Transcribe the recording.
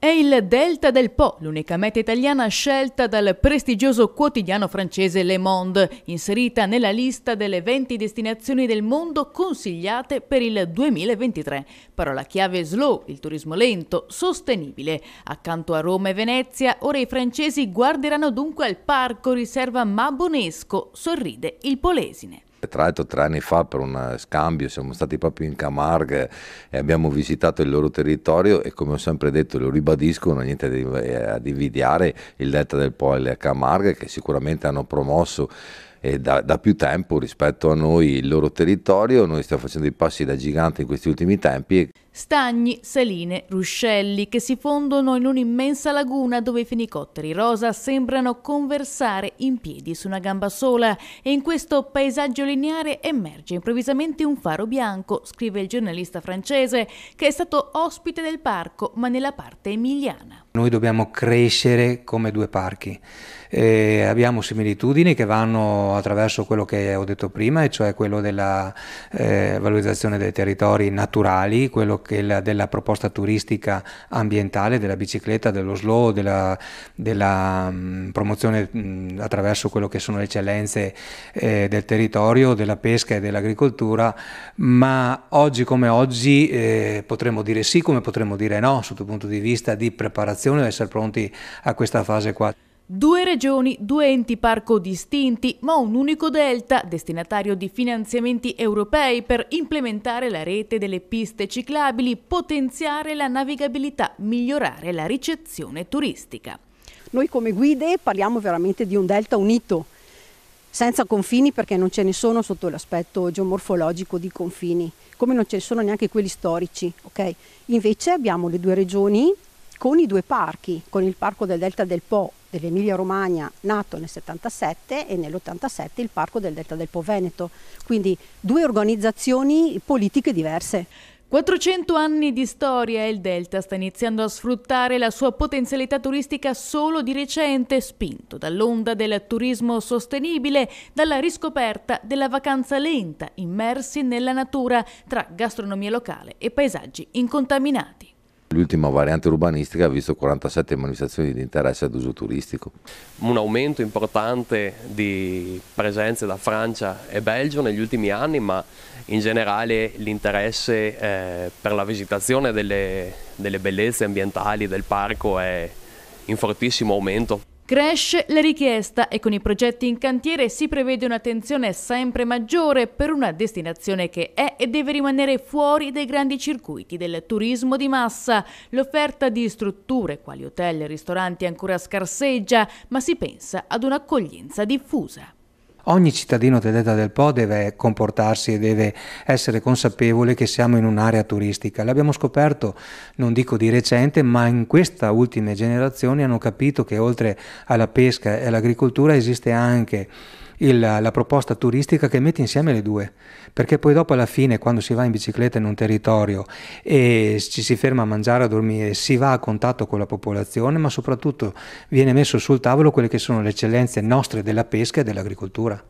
È il Delta del Po, l'unica meta italiana scelta dal prestigioso quotidiano francese Le Monde, inserita nella lista delle 20 destinazioni del mondo consigliate per il 2023. Parola chiave slow, il turismo lento, sostenibile. Accanto a Roma e Venezia, ora i francesi guarderanno dunque al parco riserva Mabonesco, sorride il Polesine tra l'altro tre anni fa per un eh, scambio siamo stati proprio in Camargue e abbiamo visitato il loro territorio e come ho sempre detto lo ribadisco non è niente eh, ad invidiare il delta del Po e le Camargue che sicuramente hanno promosso eh, da, da, più tempo rispetto a noi il loro territorio, noi stiamo facendo i passi da gigante in questi ultimi tempi. Stagni, saline, ruscelli che si fondono in un'immensa laguna dove i fenicotteri rosa sembrano conversare in piedi su una gamba sola e in questo paesaggio lineare emerge improvvisamente un faro bianco, scrive il giornalista francese che è stato ospite del parco ma nella parte emiliana. Noi dobbiamo crescere come due parchi, eh, abbiamo similitudini che vanno attraverso quello che ho detto prima, e cioè quello della eh, valorizzazione dei territori naturali, quello la, della proposta turistica ambientale, della bicicletta, dello slow, della, della mh, mm, promozione mh, mm, attraverso quello che sono le eccellenze eh, del territorio, della pesca e dell'agricoltura, ma oggi come oggi eh, potremmo dire sì come potremmo dire no sotto il punto di vista di preparazione, di essere pronti a questa fase qua. Due regioni, due enti parco distinti, ma un unico delta destinatario di finanziamenti europei per implementare la rete delle piste ciclabili, potenziare la navigabilità, migliorare la ricezione turistica. Noi come guide parliamo veramente di un delta unito, senza confini perché non ce ne sono sotto l'aspetto geomorfologico di confini, come non ce ne sono neanche quelli storici. Okay? Invece abbiamo le due regioni con i due parchi, con il parco del Delta del Po dell'Emilia Romagna nato nel 77 e nell'87 il parco del Delta del Po Veneto, quindi due organizzazioni politiche diverse. 400 anni di storia e il Delta sta iniziando a sfruttare la sua potenzialità turistica solo di recente, spinto dall'onda del turismo sostenibile, dalla riscoperta della vacanza lenta, immersi nella natura tra gastronomia locale e paesaggi incontaminati. L'ultima variante urbanistica ha visto 47 manifestazioni di interesse ad uso turistico. Un aumento importante di presenze da Francia e Belgio negli ultimi anni, ma in generale l'interesse eh, per la visitazione delle, delle bellezze ambientali del parco è in fortissimo aumento. Cresce la richiesta e con i progetti in cantiere si prevede un'attenzione sempre maggiore per una destinazione che è e deve rimanere fuori dai grandi circuiti del turismo di massa. L'offerta di strutture quali hotel e ristoranti ancora scarseggia, ma si pensa ad un'accoglienza diffusa ogni cittadino dell'Eda del Po deve comportarsi e deve essere consapevole che siamo in un'area turistica. L'abbiamo scoperto, non dico di recente, ma in queste ultime generazioni hanno capito che oltre alla pesca e all'agricoltura esiste anche il, la proposta turistica che mette insieme le due, perché poi dopo alla fine quando si va in bicicletta in un territorio e ci si ferma a mangiare, a dormire, si va a contatto con la popolazione, ma soprattutto viene messo sul tavolo quelle che sono le eccellenze nostre della pesca e dell'agricoltura.